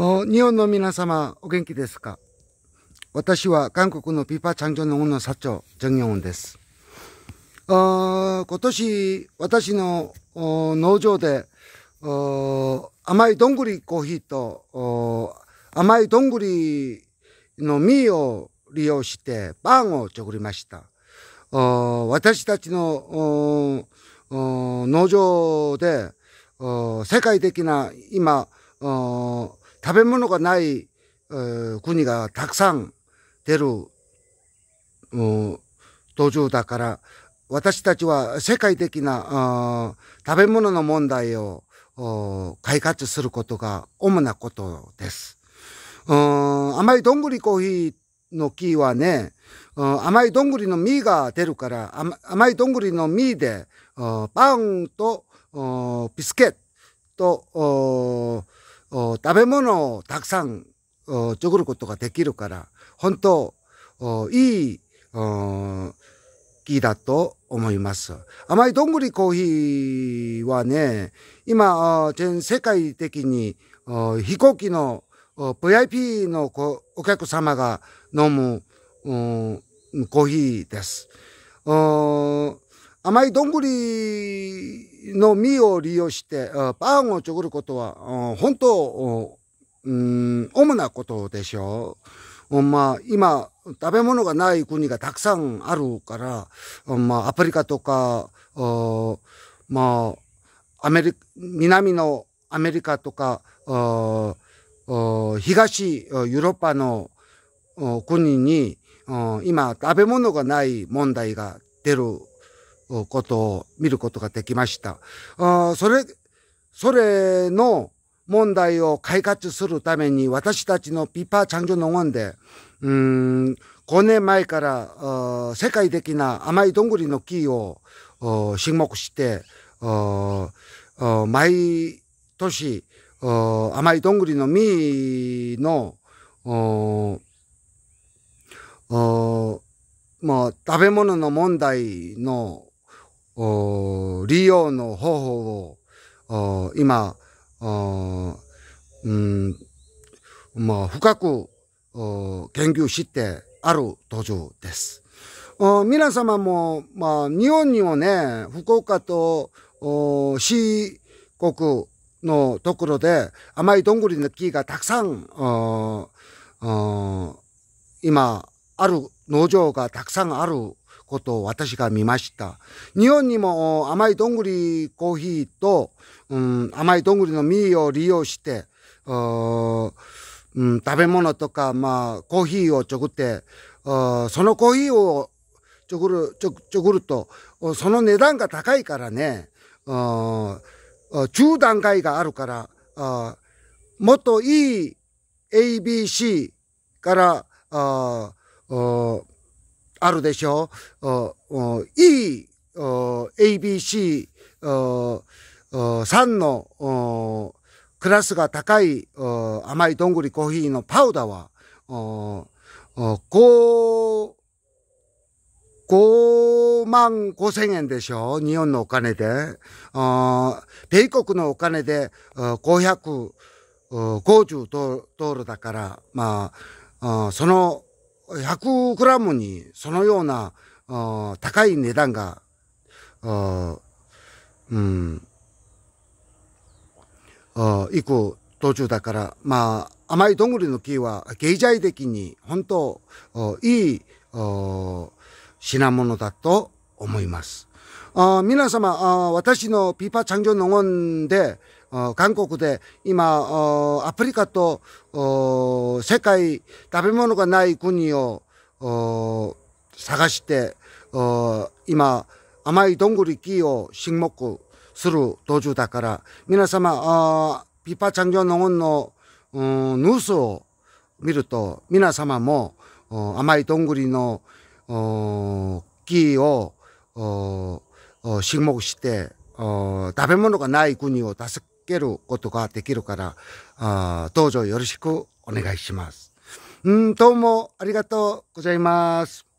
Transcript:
日本の皆様、お元気ですか私は韓国のーパチャンジョ農の社長、ジョンヨンです。今年、私の農場で、甘いどんぐりコーヒーと、甘いどんぐりの実を利用してパンを作りました。私たちの農場で、世界的な今、食べ物がない、えー、国がたくさん出る、もう、途中だから、私たちは世界的な、食べ物の問題を開発することが主なことです。甘いどんぐりコーヒーの木はね、甘いどんぐりの実が出るから、甘いどんぐりの実で、パンとビスケットと、食べ物をたくさん作ることができるから、本当、いい木だと思います。甘いどんぐりコーヒーはね、今、全世界的に飛行機の VIP のお客様が飲むコーヒーです。甘いどんぐりの実を利用して、パンを作ることは、本当、うん、主なことでしょう。まあ、今、食べ物がない国がたくさんあるから、まあ、アフリカとか、まあ、アメリカ、南のアメリカとか、東ヨーロッパの国に、今、食べ物がない問題が出ることを見ることができました。あそれ、それの問題を解決するために私たちのピパーチャンジョの園で、うん、5年前から世界的な甘いどんぐりの木を沈黙して、毎年甘いどんぐりの実のもう食べ物の問題の利用の方法を今、うん、まあ、深く研究してある途中です。皆様も、まあ、日本にもね、福岡と四国のところで甘いどんぐりの木がたくさん、今、ある農場がたくさんあることを私が見ました。日本にも甘いどんぐりコーヒーと、うん、甘いどんぐりの実を利用して、うん、食べ物とか、まあ、コーヒーをちょくって、そのコーヒーをちょくる、ちょちょると、その値段が高いからね、中段階があるから、もっといい ABC から、あああるでしょう。いい ABC 3のクラスが高い甘いどんぐりコーヒーのパウダーは、5、5万5千円でしょ日本のお金で。米国のお金で550ドルだから、まあ、その100グラムにそのような高い値段が、うん、行く途中だから、まあ、甘いどんぐりの木は経済的に本当いい品物だと思います。皆様、私のピーパー長の農園で、韓国で今、アフリカと世界食べ物がない国を探して、今、甘いどんぐり木を沈黙する道中だから、皆様、ピパチャンジョ農のニュースを見ると、皆様も甘いどんぐりの木を沈黙して、食べ物がない国を助けることができるから、ああ、う場よろしくお願いします。うん、どうもありがとうございます。